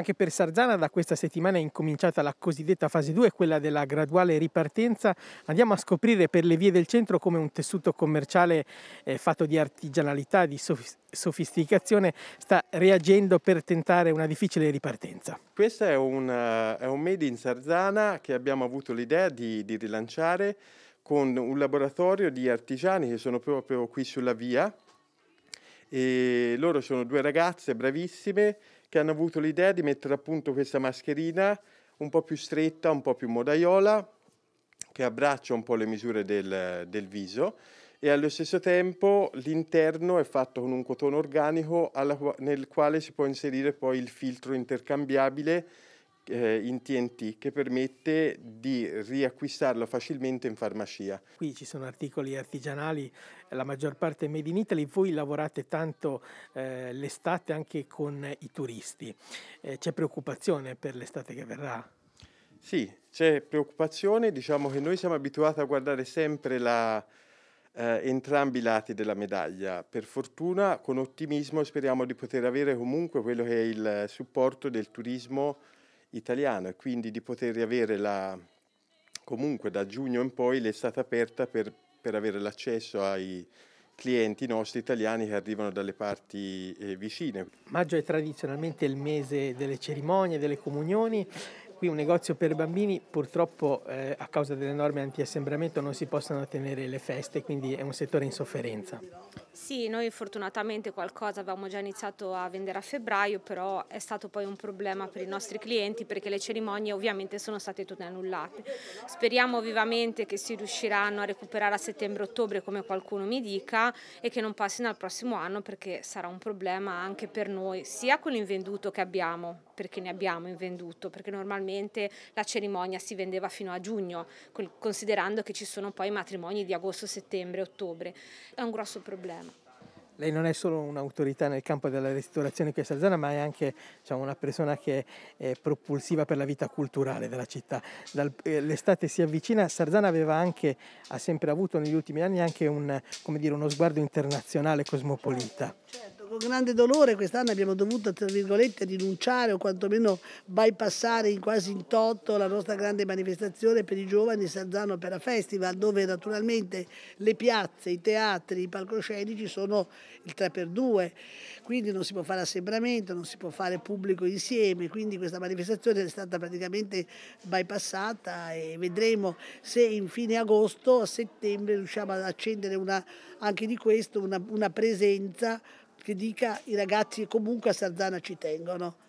Anche per Sarzana da questa settimana è incominciata la cosiddetta fase 2, quella della graduale ripartenza. Andiamo a scoprire per le vie del centro come un tessuto commerciale eh, fatto di artigianalità, di sofisticazione sta reagendo per tentare una difficile ripartenza. Questo è un, eh, è un Made in Sarzana che abbiamo avuto l'idea di, di rilanciare con un laboratorio di artigiani che sono proprio qui sulla via e loro sono due ragazze bravissime che hanno avuto l'idea di mettere a punto questa mascherina un po' più stretta, un po' più modaiola, che abbraccia un po' le misure del, del viso e allo stesso tempo l'interno è fatto con un cotone organico alla, nel quale si può inserire poi il filtro intercambiabile eh, in TNT che permette di riacquistarlo facilmente in farmacia. Qui ci sono articoli artigianali, la maggior parte made in Italy, voi lavorate tanto eh, l'estate anche con i turisti, eh, c'è preoccupazione per l'estate che verrà? Sì, c'è preoccupazione, diciamo che noi siamo abituati a guardare sempre la, eh, entrambi i lati della medaglia. Per fortuna, con ottimismo, speriamo di poter avere comunque quello che è il supporto del turismo italiano e quindi di poter riavere la, comunque da giugno in poi l'è stata aperta per, per avere l'accesso ai clienti nostri italiani che arrivano dalle parti eh, vicine. Maggio è tradizionalmente il mese delle cerimonie, delle comunioni. Qui un negozio per bambini, purtroppo eh, a causa delle norme anti-assembramento non si possono tenere le feste, quindi è un settore in sofferenza. Sì, noi fortunatamente qualcosa avevamo già iniziato a vendere a febbraio, però è stato poi un problema per i nostri clienti perché le cerimonie ovviamente sono state tutte annullate. Speriamo vivamente che si riusciranno a recuperare a settembre-ottobre come qualcuno mi dica e che non passino al prossimo anno perché sarà un problema anche per noi, sia con l'invenduto che abbiamo, perché ne abbiamo invenduto, perché normalmente la cerimonia si vendeva fino a giugno, considerando che ci sono poi matrimoni di agosto, settembre, ottobre. È un grosso problema problema. Lei non è solo un'autorità nel campo della ristorazione qui a Salzana, ma è anche diciamo, una persona che è propulsiva per la vita culturale della città. Dal, eh, l'estate si avvicina, Sarzana aveva anche, ha sempre avuto negli ultimi anni anche un, dire, uno sguardo internazionale cosmopolita. Certo, certo grande dolore quest'anno abbiamo dovuto, tra virgolette, rinunciare o quantomeno bypassare in quasi in toto la nostra grande manifestazione per i giovani Sanzano Opera Festival, dove naturalmente le piazze, i teatri, i palcoscenici sono il 3x2, quindi non si può fare assembramento, non si può fare pubblico insieme, quindi questa manifestazione è stata praticamente bypassata e vedremo se in fine agosto, a settembre, riusciamo ad accendere una, anche di questo una, una presenza che dica i ragazzi comunque a Sarzana ci tengono.